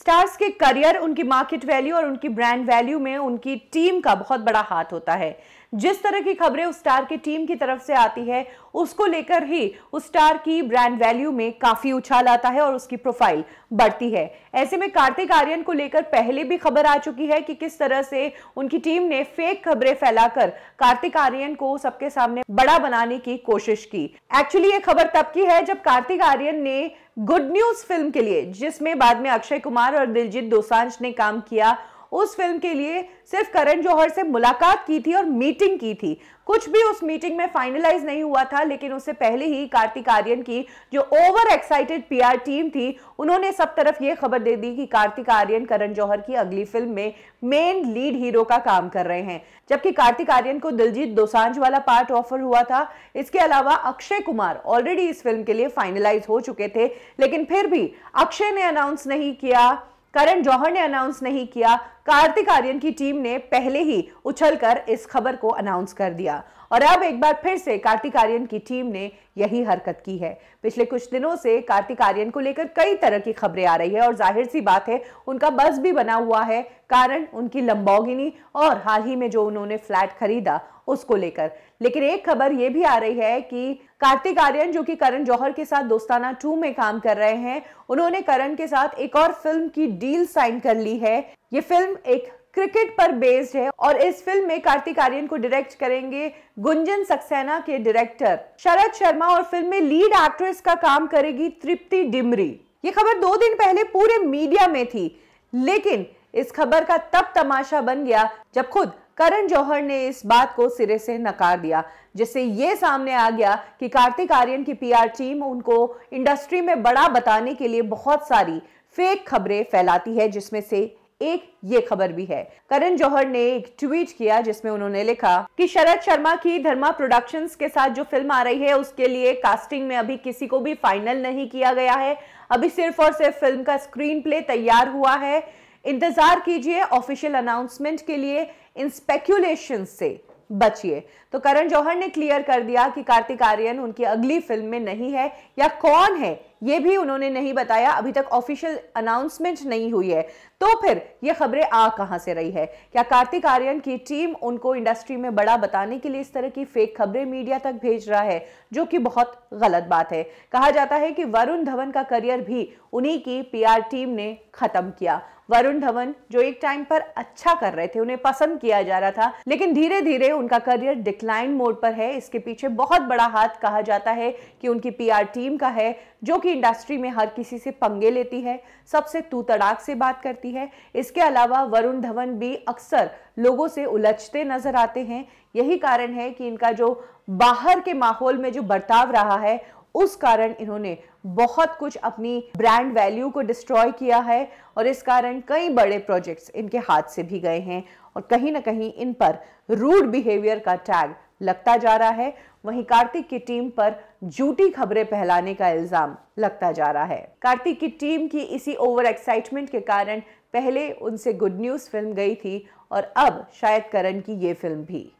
stars के career उनकी market value और उनकी ब्रांड वैल्यू में उनकी टीम का बहुत बड़ा हाथ होता है जिस तरह की खबरें उस स्टार की टीम की तरफ से आती है उसको लेकर ही उस स्टार की ब्रांड वैल्यू में काफी उछाल आता है और उसकी प्रोफाइल बढ़ती है ऐसे में कार्तिक आर्यन को लेकर पहले भी खबर आ चुकी है कि किस तरह से उनकी टीम ने फेक खबरें फैलाकर कार्तिक आर्यन को सबके सामने बड़ा बनाने की कोशिश की एक्चुअली ये खबर तब की है जब कार्तिक आर्यन ने गुड न्यूज फिल्म के लिए जिसमें बाद में अक्षय कुमार और दिलजीत दोसांझ ने काम किया उस फिल्म के लिए सिर्फ करण जौहर से मुलाकात की थी और मीटिंग की थी कुछ भी उस मीटिंग में फाइनलाइज नहीं हुआ था लेकिन उससे पहले ही कार्तिक आर्यन की जो ओवर एक्साइटेड पीआर टीम थी उन्होंने सब तरफ ये खबर दे दी कि कार्तिक आर्यन करण जौहर की अगली फिल्म में मेन लीड हीरो का काम कर रहे हैं जबकि कार्तिक आर्यन को दिलजीत दोसांझ वाला पार्ट ऑफर हुआ था इसके अलावा अक्षय कुमार ऑलरेडी इस फिल्म के लिए फाइनलाइज हो चुके थे लेकिन फिर भी अक्षय ने अनाउंस नहीं किया करण जौहर ने अनाउंस नहीं किया कार्तिक आर्यन की टीम ने पहले ही उछलकर इस खबर को अनाउंस कर दिया और अब एक बार फिर से कार्तिक आर्यन की टीम ने यही हरकत की है पिछले कुछ दिनों से कार्तिक आर्यन को लेकर कई तरह की खबरें आ रही है और जाहिर सी बात है उनका बस भी बना हुआ है कारण उनकी लंबोगिनी और हाल ही में जो उन्होंने फ्लैट खरीदा उसको लेकर लेकिन एक खबर ये भी आ रही है कि कार्तिक आर्यन जो कि करण जौहर के साथ दोस्ताना टू में काम कर रहे हैं उन्होंने करण के साथ एक और फिल्म की डील साइन कर ली है ये फिल्म एक क्रिकेट पर बेस्ड है और इस फिल्म में कार्तिक आर्यन को डायरेक्ट करेंगे गुंजन सक्सेना के डायरेक्टर शरद शर्मा और फिल्म में लीड एक्ट्रेस का काम करेगी तृप्ति डिमरी ये खबर दो दिन पहले पूरे मीडिया में थी लेकिन इस खबर का तब तमाशा बन गया जब खुद करण जौहर ने इस बात को सिरे से नकार दिया जिससे ये सामने आ गया कि कार्तिक आर्यन की पीआर टीम उनको इंडस्ट्री में बड़ा बताने के लिए बहुत सारी फेक खबरें फैलाती है जिसमें से एक ये खबर भी है करण जौहर ने एक ट्वीट किया जिसमें उन्होंने लिखा कि शरद शर्मा की धर्मा प्रोडक्शंस के साथ जो फिल्म आ रही है उसके लिए कास्टिंग में अभी किसी को भी फाइनल नहीं किया गया है अभी सिर्फ और सिर्फ फिल्म का स्क्रीन प्ले तैयार हुआ है इंतजार कीजिए ऑफिशियल अनाउंसमेंट के लिए इन स्पेक्यूलेशन से बचिए तो करण जौहर ने क्लियर कर दिया कि कार्तिक आर्यन उनकी अगली फिल्म में नहीं है या कौन है ये भी उन्होंने नहीं बताया अभी तक ऑफिशियल अनाउंसमेंट नहीं हुई है तो फिर ये खबरें आ कहां से रही है क्या कार्तिक आर्यन की टीम उनको इंडस्ट्री में बड़ा बताने के लिए इस तरह की फेक खबरें मीडिया तक भेज रहा है जो कि बहुत गलत बात है कहा जाता है कि वरुण धवन का करियर भी उन्हीं की पीआर टीम ने खत्म किया वरुण धवन जो एक टाइम पर अच्छा कर रहे थे उन्हें पसंद किया जा रहा था लेकिन धीरे धीरे उनका करियर डिक्लाइन मोड पर है इसके पीछे बहुत बड़ा हाथ कहा जाता है कि उनकी पीआर टीम का है जो कि इंडस्ट्री में हर किसी से पंगे लेती है सबसे तू तड़ाक से बात करती है इसके अलावा वरुण धवन भी अक्सर लोगों से उलझते नजर आते हैं यही कारण है कि इनका जो बाहर के माहौल में जो बर्ताव रहा है उस कारण इन्होंने बहुत कुछ अपनी ब्रांड वैल्यू को डिस्ट्रॉय किया है और इस कारण कई बड़े प्रोजेक्ट्स इनके हाथ से भी गए हैं और कहीं ना कहीं इन पर रूड बिहेवियर का टैग लगता जा रहा है वहीं कार्तिक की टीम पर झूठी खबरें फैलाने का इल्जाम लगता जा रहा है कार्तिक की टीम की इसी ओवर एक्साइटमेंट के कारण पहले उनसे गुड न्यूज फिल्म गई थी और अब शायद करण की ये फिल्म भी